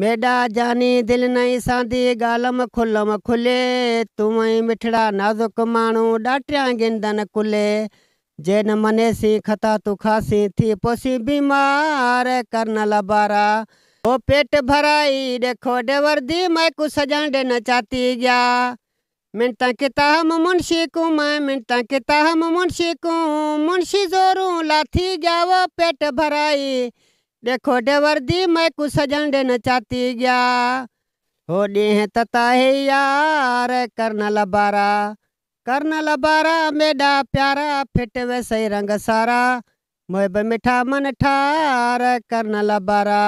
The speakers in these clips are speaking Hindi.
मेडा जानी दिल नई सांदी गालम खुलम खुले तुमई मिठड़ा नाजुक माण्हू ॾाटिया गिंदन कुले जैन मनेसी खता तू खासी थी पोसी बीमार करन लबारा ओ पेट भराई देखो डेवर्दी मैं को सजान देना चाहती गया मिनता किता हम मुंशी को मैं मिनता किता हम मुंशी को मुंशी जोरू लाथी गया वो पेट भराई देखो डेवर्दी मैं कुछ सजन देना चाहती गया हो डे है तता है यार करना लबारा करना लबारा मेरा प्यारा फिट वैसे रंग सारा मोहब मिठा मन ठार करना लबारा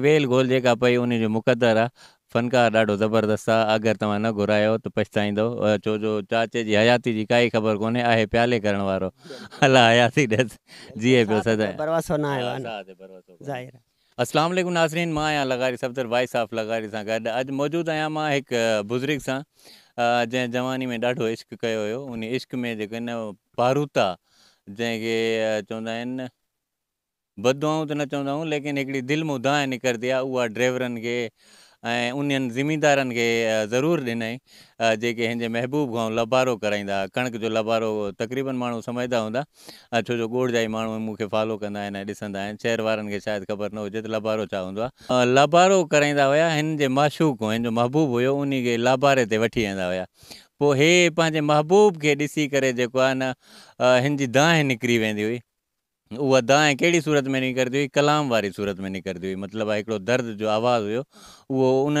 वेल गोल जेका पई उन जो मुक़दर आहे फ़नकार ॾाढो ज़बरदस्तु आहे अगरि तव्हां न घुरायो त पछताईंदो छोजो चाचे जी हयाती जी काई ख़बर कोन्हे आहे प्याले करण वारो नासरीन मां मौजूदु आहियां मां हिकु बुज़ुर्ग सां जंहिं जवानी में ॾाढो इश्क कयो हुयो उन इश्क में जेको पारूता जंहिंखे चवंदा आहिनि ॿधवाऊं त न चवंदाऊं लेकिन हिकिड़ी दिल मां निकिरंदी आहे उहा ड्राइवरनि खे ऐं उन्हनि ज़िमीदारनि खे ज़रूरु ॾिनई जेके हिनजे महबूब खां लबारो कराईंदा कणिक जो लबारो तकरीबन माण्हू सम्झंदा हूंदा छो जो ॻोठ जा ई माण्हू मूंखे फॉलो कंदा आहिनि ऐं ॾिसंदा आहिनि शहर वारनि खे शायदि ख़बर न हुजे त लबारो छा हूंदो आहे लाबारो कराईंदा हुआ हिन जे माशूक खां हिन हुयो उन खे लाभारे ते वठी वेंदा हुआ पोइ हे पंहिंजे महबूब खे ॾिसी करे जेको आहे न निकिरी हुई वह दाएँ कड़ी सूरत में करती हुई कलाम वाली सूरत में करती हुई मतलब दर्द जो आवाज़ हुयो वो उन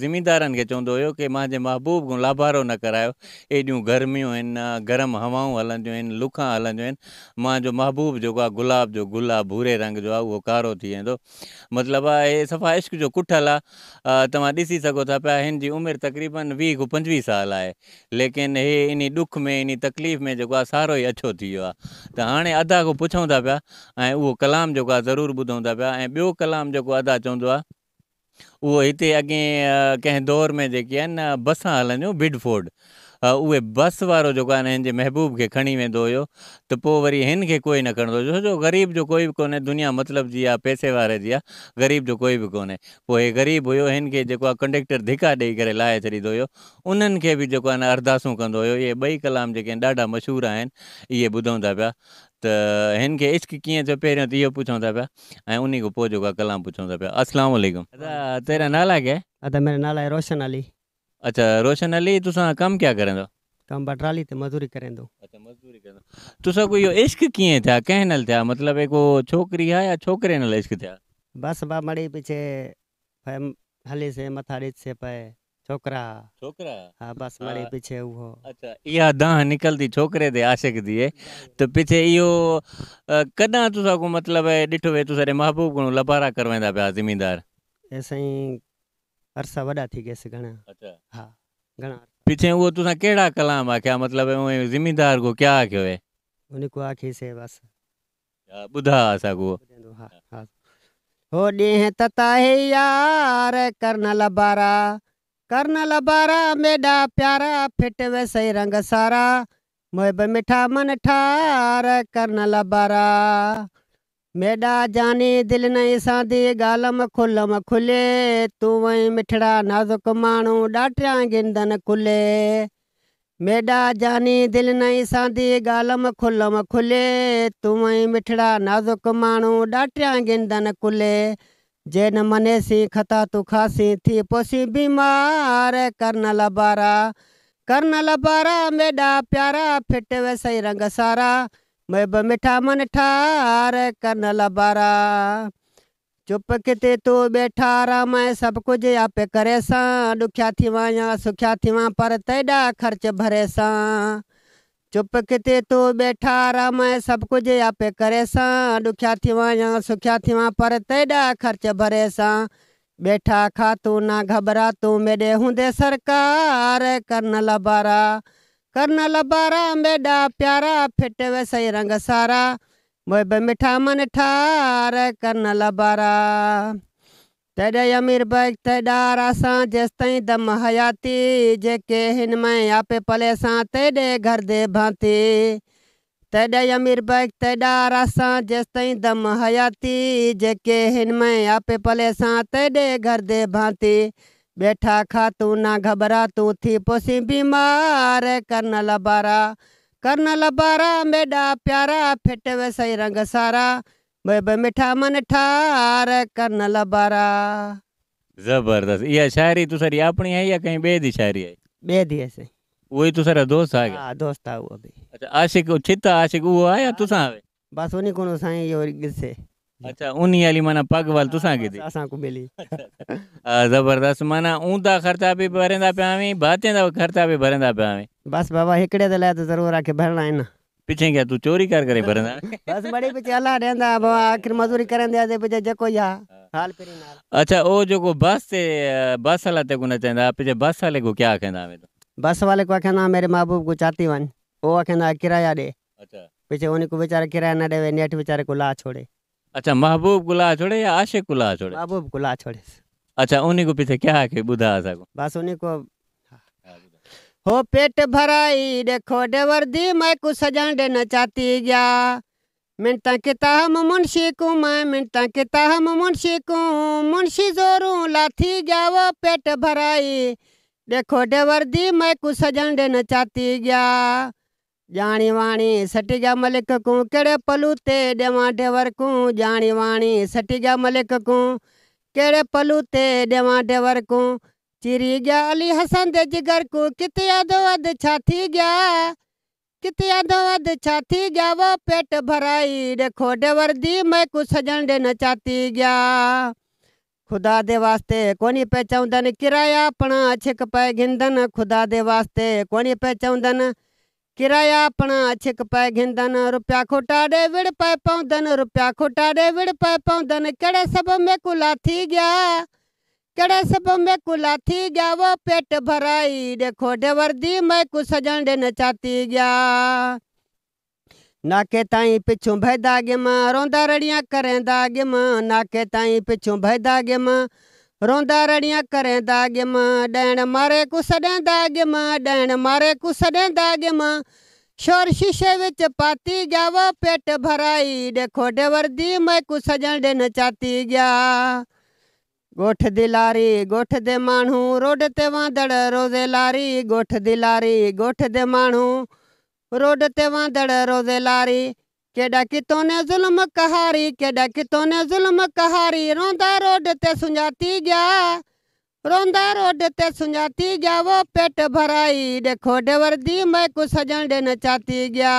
ज़िमीदारनि खे चवंदो हुयो महबूब को लाभारो न करायो एॾियूं गर्मियूं गर्म हवाओं हवाऊं हलंदियूं आहिनि लुखां हलंदियूं आहिनि जो महबूब जो आ गुलाब जो गुल भूरे रंग जो वो कारो थी वो मतलब आहे सफ़ा इश्क जो कुठल आसी तव्हां उम्र था तक़रीबन वी को पंजवी साल है लेकिन ये इन दुख में इन तकलीफ़ में जेको सारो ही अछो थी हाँ अदा को पुछा था पिया ऐं उहो कलाम जेको आहे ज़रूरु ॿुधूं था कलाम जेको अदा चवंदो आहे उहो हिते अॻे दौर में जेके आहिनि बसां बिडफोर्ड उहे बस वो जेको जे महबूब के खी वो हुयो तो पोइ वरी हिन कोई न खो हुयो छो जो ग़रीब जो कोई बि कोन्हे दुनिया मतलब जी आहे पैसे वारे जी ग़रीब जो कोई भी कोने पोइ हे ग़रीब हुयो हिन खे जेको आहे कंडक्टर धिका ॾेई करे लाहे छॾींदो हुयो उन्हनि खे बि जेको आहे न अरदासूं कंदो हुयो इहे ॿई कलाम जेके पिया त हिन खे इश्क कीअं थियो पहिरियों त इहो पूछूं था पिया ऐं उन खां पोइ तेरा नाला क्या है मेरा नाला है रोशन अली अच्छा रोशन अली तुसा कम क्या करें दो कम बटराली ते मजदूरी करें दो अच्छा मजदूरी करें दो तुसा कोई इश्क किए था कह नल था मतलब एक छोकरी है या छोकरे नल इश्क था बस बा मड़ी पीछे हली से मथाड़ी से पे छोकरा छोकरा हाँ बस मड़े हाँ। पीछे वो अच्छा या दाह निकलदी छोकरे दे आशिक दिए तो पीछे यो कदा तुसा को मतलब है डिठो वे तुसारे महबूब को लबारा करवेंदा पे जिमीदार ऐसे ही अरसा वॾा थी गया से घणा अच्छा हाँ घणा पीछे वो तुसा केड़ा कलाम आख्या मतलब वो जिम्मेदार को क्या आख्यो है उनको आखी से बस बुधा आसा को हाँ हाँ हो डीह तता है यार करनल बारा करनल बारा मेडा प्यारा फिट वैसे रंग सारा मोहब मिठा मन ठार करनल बारा मेडा जाने दिल न सां दे खुलम खुले तूं वई मिठड़ा नाज़ुक मानू ॾाटिया गिंदन खुले मेडा जाने दिल न सां दे खुलम खुले तूं वई मिठड़ा नाज़ुक मानू ॾाटिया गिंदन खुले जैन मनेसी खता तू खासी थी पोसी बीमार करन लबारा करन लबारा मेडा प्यारा फिट वैसे रंग सारा मैं ब मिठा मन ठार कन लबारा चुप तू बैठा रहा राम सब कुछ आप करे सां ॾुखिया थी वां या सुखिया थी वहाँ पर तेडा ख़र्च भरे सा चुप तू बैठा रहा राम सब कुछ आप करे सां ॾुखिया थी वां या सुखिया थी वहाँ पर तेडा ख़र्च भरे सा बेठा खा तू ना घबरा तू मेरे हूंदे सरकार कन लबारा करना लबारा मेडा प्यारा फिट वैसे रंग सारा मोहब मिठा मन ठार करना लबारा तेरे अमीर बैग तेॾार असां जेस तई दम हयाती जेके हिन में आपे पले ते दे घर दे भांती तेॾे अमीर बैग तेॾार असां जेसि तई दम हयाती जेके हिन में आपे पले ते दे घर दे भांती बैठा खा तो ना घबरा तो थे पोसे बीमार करन लबारा करन लबारा मेडा प्यारा फिट वैसे रंग सारा ब मिठा मन ठार करन लबारा जबरदस्त ये शायरी तो सारी अपनी है या कहीं बेदी शायरी है बेदी है सही वही तो सारा दोस्त आ गया हां दोस्त आ हुआ भी अच्छा आशिक छिता आशिक वो आया हाँ, तू सा बस उन्हीं कोनो साईं यो गिसे अच्छा उन्हीं वाली माना पग वाल तुसां हाँ, की थी असां को मिली जबरदस्त माना ऊंदा खर्चा भी भरंदा पिया बातें दा खर्चा भी भरंदा पिया बस बाबा हिकड़े दे लाए तो जरूर आके भरना है ना पीछे क्या तू चोरी कर करे भरंदा बस बड़ी पीछे अल्लाह रहंदा बाबा आखिर मजदूरी करन दे दे पीछे जको या हाँ। हाल पेरी नाल अच्छा ओ जो को बस से बस वाला ते को ना चाहंदा पीछे बस वाले को क्या कहंदा मैं बस वाले को कहना मेरे महबूब को चाहती वन वो कहना किराया दे अच्छा पीछे उन्हीं को बेचारा किराया ना दे नेट बेचारे को ला छोड़े अच्छा महबूब गुला छोड़े या आशिक गुला छोड़े महबूब गुला छोड़े अच्छा उन्हीं को पीछे क्या है बुधा आशा को बस उन्हीं को हो पेट भराई देखो देवर दी मैं कुछ सजन देना चाहती जा मिनटा किता हम मुंशी को मैं मिनटा किता हम मुंशी को मुंशी जोरू लाथी गया वो पेट भराई देखो देवर दी मैं कुछ सजन देना चाहती जा जाणी वाणी सटिगा मलिक कूं कहिड़े पलूते ॾेवां ढेवर कूं जाणी वाणी सटिगा मलिक कूं कहिड़े पलूते ॾेवां ढेवर कूं चिरी गया अली हसन जे जिगर कूं किथे अधो अधु छा गया किथे अधो अधु छा गया वो पेट भराई देखो डेवर दी मैं कु सजण ॾे न चाती गया ख़ुदा दे वास्ते कोन्हे पए चवंदनि किराया अपना छिक पै गिंदन ख़ुदा दे वास्ते कोन्हे पए चवंदनि किराया अपना अछक पै घिंदन रुपया खोटा डे विड़ पै पौंदन रुपया खोटा डे विड़ पै पौंदन कड़े सब में कुला थी गया कड़े सब में कुला थी गया वो पेट भराई देखो दी मैं कु सजन डे नचाती गया नाके ताई पिछूं भैदा गिम रोंदा रड़ियां करेंदा गिम नाके ताई पिछूं भैदा गिम ਰੋਂਦਾ ਰੜੀਆਂ ਕਰੇ ਦਾ ਗਿਮ ਡੈਣ ਮਾਰੇ कुसॾें दाग ਗਿਮ ਡੈਣ ਮਾਰੇ कुसॾें ਦਾ ਗਿਮ ਸ਼ੋਰ ਸ਼ੀਸ਼ੇ ਵਿੱਚ ਪਾਤੀ ਗਿਆ ਵਾ ਪੇਟ ਭਰਾਈ ਦੇਖੋ ਡਵਰਦੀ ਮੈਂ ਕੁਸ ਸਜਣ ਦੇ ਨਚਾਤੀ ਗਿਆ ਗੋਠ ਦੀ ਲਾਰੀ ਗੋਠ ਦੇ ਮਾਣੂ ਰੋਡ ਤੇ ਵਾਂਦੜ ਰੋਜ਼ੇ ਲਾਰੀ ਗੋਠ ਦੀ ਲਾਰੀ ਗੋਠ ਦੇ ਮਾਣੂ ਰੋਡ ਤੇ ਵਾਂਦੜ ਰੋਜ਼ੇ ਲਾਰੀ के डाकी तोने जुल्म कहारी के डाकी तोने जुल्म कहारी रोंदा रोड ते सुंजाती गया रोंदा रोड ते सुंजाती गया वो पेट भराई देखो डेवरदी मैं कुछ सजन डे नचाती गया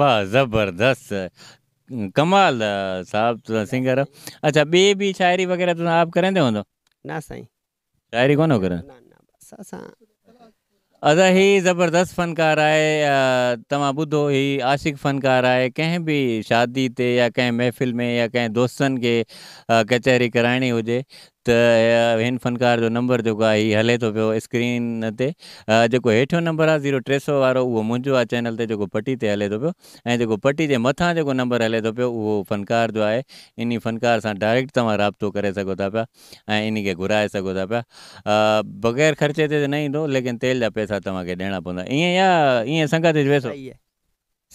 वाह जबरदस्त कमाल साहब अच्छा। सिंगर अच्छा बे भी शायरी वगैरह तो आप करें दे हो ना सही शायरी कोन हो करे ना ना बस अदा ही ज़बरदस्त फ़नकार आए बुधो ही आशिक फ़नकार आए कें भी शादी ते या कें महफ़िल में या कें दोस्तन के कचहरी कराणी हुए त हिन फ़नकार जो नंबर जेको आहे हीउ हले थो पियो स्क्रीन ते जेको हेठियों नंबर आ ज़ीरो टे सौ वो उहो मुंहिंजो आहे चैनल ते जेको पटी ते हले थो पियो ऐं जेको पटी जे नंबर हले थो पियो उहो फ़नकार जो है इन फ़नकार सां डायरेक्ट तव्हां राब्तो करे सघो था पिया ऐं इन बग़ैर ख़र्चे ते नहीं न लेकिन तेल जा पैसा तव्हांखे देना पवंदा ईअं या ईअं संगत वेसो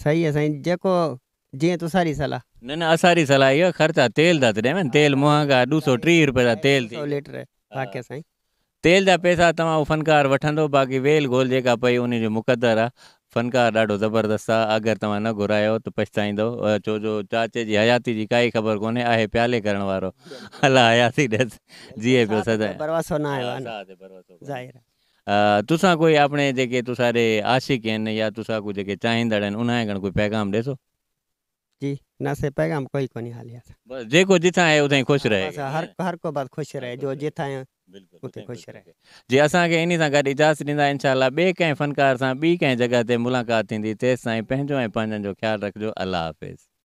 सही आहे साईं जेको जी तो सारी सलाह न ना सारी सलाह यो खर्चा तेल दा ते मैं तेल महंगा दो रुपए दा तेल सौ लीटर वाकई साईं तेल जा पैसा तव्हां फ़नकार वठंदो बाक़ी वेल गोल जेका पई उन जो मुक़दर आहे फ़नकार ॾाढो ज़बरदस्तु आहे अगरि तव्हां न घुरायो त पछताईंदो छो जो चाचे जी हयाती जी काई ख़बर कोन्हे आहे प्याले करण वारो अला हयाती ॾेस जीए पियो सदाई तुसां कोई अपने जेके तुसारे आशिक आहिनि या तुसां कोई जेके चाहींदड़ आहिनि उन कण कोई पैगाम ॾिसो जी ना से पैगाम कोई को नहीं हालिया था बस देखो जिथा है उथे खुश हाँ, रहे बस हर हर को बात खुश रहे जो जिथा है उते खुश रहे जी असा के इनी सा गड इजाजत दींदा इंशाल्लाह बे कंहिं फनकार सां बी कंहिं जगह ते मुलाक़ात थींदी तेसि ताईं पंहिंजो ऐं पंहिंजनि जो ख्यालु रखिजो अलाह हाफ़िज़